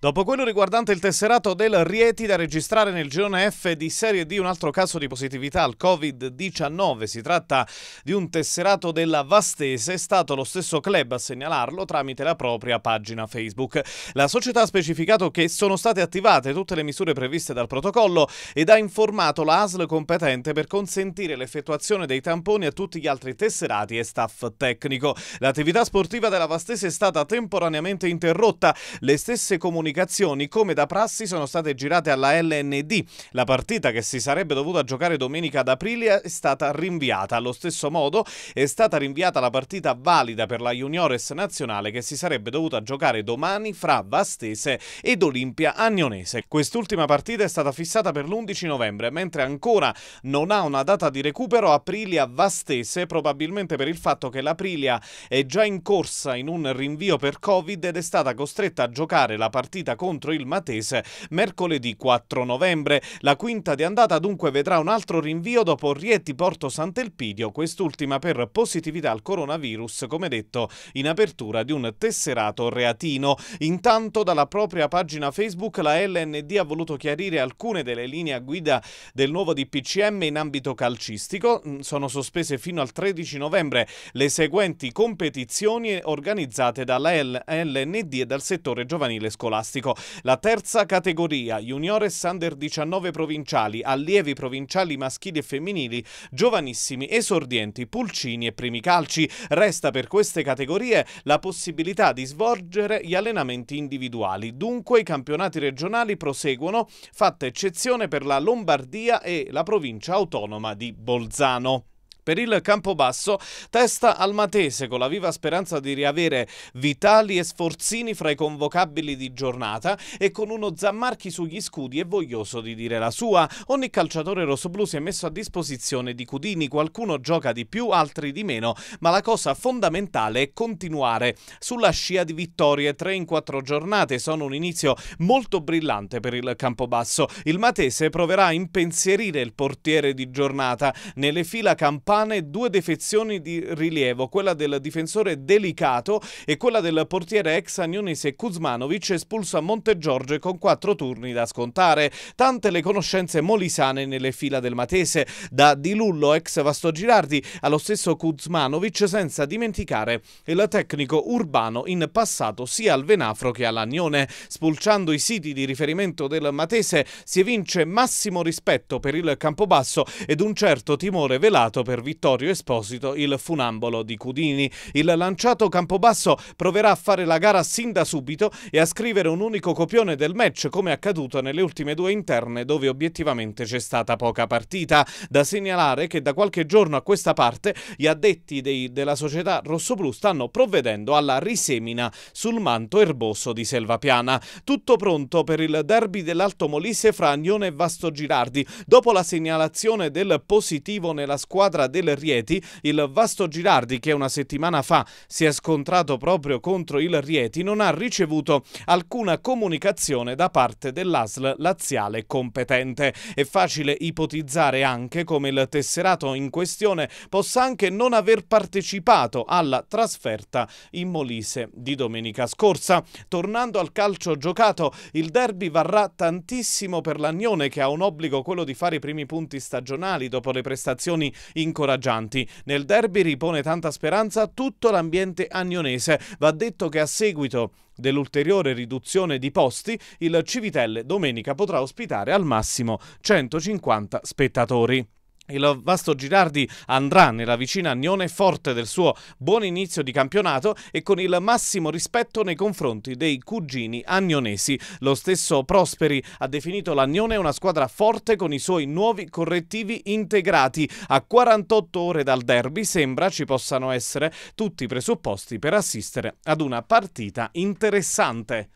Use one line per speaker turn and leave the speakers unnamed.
Dopo quello riguardante il tesserato del Rieti da registrare nel girone F di Serie D un altro caso di positività al Covid-19, si tratta di un tesserato della Vastese, è stato lo stesso club a segnalarlo tramite la propria pagina Facebook. La società ha specificato che sono state attivate tutte le misure previste dal protocollo ed ha informato la ASL competente per consentire l'effettuazione dei tamponi a tutti gli altri tesserati e staff tecnico. L'attività sportiva della Vastese è stata temporaneamente interrotta. Le stesse comunità comunicazioni come da prassi sono state girate alla LND. La partita che si sarebbe dovuta giocare domenica ad aprile è stata rinviata. Allo stesso modo è stata rinviata la partita valida per la Juniores nazionale che si sarebbe dovuta giocare domani fra Vastese ed Olimpia Agnonese. Quest'ultima partita è stata fissata per l'11 novembre, mentre ancora non ha una data di recupero Aprilia Vastese, probabilmente per il fatto che l'Aprilia è già in corsa in un rinvio per Covid ed è stata costretta a giocare la partita partita contro il Matese mercoledì 4 novembre. La quinta di andata dunque vedrà un altro rinvio dopo Rieti Porto Sant'Elpidio, quest'ultima per positività al coronavirus, come detto in apertura di un tesserato reatino. Intanto dalla propria pagina Facebook la LND ha voluto chiarire alcune delle linee guida del nuovo DPCM in ambito calcistico. Mm, sono sospese fino al 13 novembre le seguenti competizioni organizzate dalla LND e dal settore giovanile scolastico scolastico. La terza categoria, juniores under 19 provinciali, allievi provinciali maschili e femminili, giovanissimi, esordienti, pulcini e primi calci. Resta per queste categorie la possibilità di svolgere gli allenamenti individuali. Dunque i campionati regionali proseguono, fatta eccezione per la Lombardia e la provincia autonoma di Bolzano. Per il Campobasso, testa al Matese con la viva speranza di riavere Vitali e Sforzini fra i convocabili di giornata e con uno Zammarchi sugli scudi e voglioso di dire la sua. Ogni calciatore rossoblu si è messo a disposizione di Cudini, qualcuno gioca di più, altri di meno, ma la cosa fondamentale è continuare sulla scia di vittorie. Tre in quattro giornate sono un inizio molto brillante per il Campobasso. Il Matese proverà a impensierire il portiere di giornata nelle fila campane Fofane due defezioni di rilievo, quella del difensore Delicato e quella del portiere ex agnonese Kuzmanovic espulso a Montegiorge con quattro turni da scontare. Tante le conoscenze molisane nelle fila del Matese, da Di Lullo ex Vasto Girardi allo stesso Kuzmanovic senza dimenticare il tecnico urbano in passato sia al Venafro che all'Agnone. Spulciando i siti di riferimento del Matese si evince massimo rispetto per il Campobasso ed un certo timore velato per Vittorio Esposito, il funambolo di Cudini. Il lanciato Campobasso proverà a fare la gara sin da subito e a scrivere un unico copione del match come accaduto nelle ultime due interne dove obiettivamente c'è stata poca partita. Da segnalare che da qualche giorno a questa parte gli addetti dei, della società rossoblu stanno provvedendo alla risemina sul manto erboso di Selvapiana. Tutto pronto per il derby dell'Alto Molise fra Agnone e Vasto Girardi. Dopo la segnalazione del positivo nella squadra del Rieti, il Vasto Girardi che una settimana fa si è scontrato proprio contro il Rieti non ha ricevuto alcuna comunicazione da parte dell'ASL laziale competente. È facile ipotizzare anche come il tesserato in questione possa anche non aver partecipato alla trasferta in Molise di domenica scorsa. Tornando al calcio giocato, il derby varrà tantissimo per l'Agnone che ha un obbligo quello di fare i primi punti stagionali dopo le prestazioni in incoraggianti. Nel derby ripone tanta speranza tutto l'ambiente agnonese. Va detto che a seguito dell'ulteriore riduzione di posti, il Civitelle domenica potrà ospitare al massimo 150 spettatori. Il Vasto Girardi andrà nella vicina Nione forte del suo buon inizio di campionato e con il massimo rispetto nei confronti dei cugini agnonesi. Lo stesso Prosperi ha definito l'Agnone una squadra forte con i suoi nuovi correttivi integrati. A 48 ore dal derby sembra ci possano essere tutti i presupposti per assistere ad una partita interessante.